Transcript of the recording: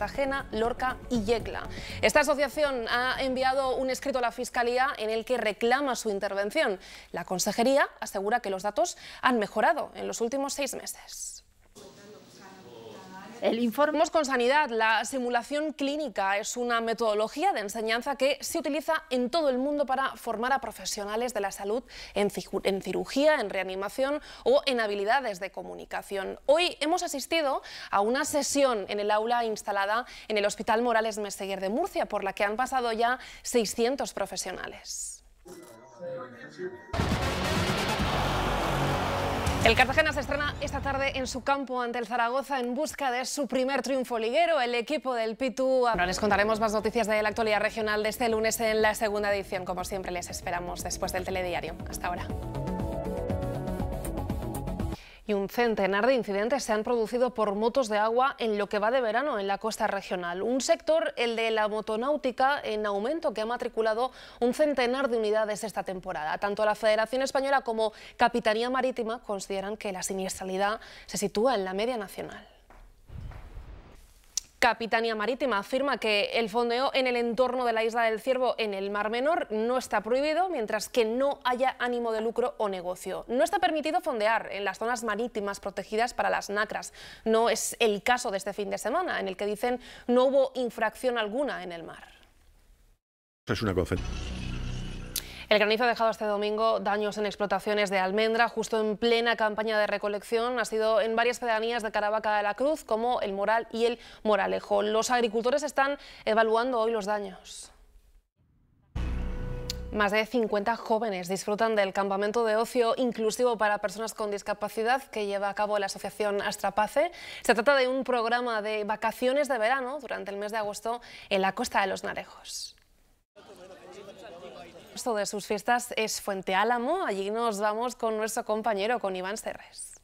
Cartagena, Lorca y Yecla. Esta asociación ha enviado un escrito a la Fiscalía en el que reclama su intervención. La Consejería asegura que los datos han mejorado en los últimos seis meses. El informe. con sanidad. La simulación clínica es una metodología de enseñanza que se utiliza en todo el mundo para formar a profesionales de la salud en, en cirugía, en reanimación o en habilidades de comunicación. Hoy hemos asistido a una sesión en el aula instalada en el Hospital Morales Meseguer de Murcia, por la que han pasado ya 600 profesionales. El Cartagena se estrena esta tarde en su campo ante el Zaragoza en busca de su primer triunfo liguero. El equipo del Pitu. Ahora les contaremos más noticias de la actualidad regional de este lunes en la segunda edición. Como siempre, les esperamos después del telediario. Hasta ahora y un centenar de incidentes se han producido por motos de agua en lo que va de verano en la costa regional. Un sector, el de la motonáutica, en aumento que ha matriculado un centenar de unidades esta temporada. Tanto la Federación Española como Capitanía Marítima consideran que la siniestralidad se sitúa en la media nacional. Capitanía Marítima afirma que el fondeo en el entorno de la isla del Ciervo en el Mar Menor no está prohibido mientras que no haya ánimo de lucro o negocio. No está permitido fondear en las zonas marítimas protegidas para las nacras. No es el caso de este fin de semana, en el que dicen no hubo infracción alguna en el mar. Es una el granizo ha dejado este domingo daños en explotaciones de almendra, justo en plena campaña de recolección. Ha sido en varias pedanías de Caravaca de la Cruz, como el Moral y el Moralejo. Los agricultores están evaluando hoy los daños. Más de 50 jóvenes disfrutan del campamento de ocio inclusivo para personas con discapacidad que lleva a cabo la asociación Astrapace. Se trata de un programa de vacaciones de verano durante el mes de agosto en la costa de los Narejos de sus fiestas es Fuente Álamo. Allí nos vamos con nuestro compañero, con Iván Serres.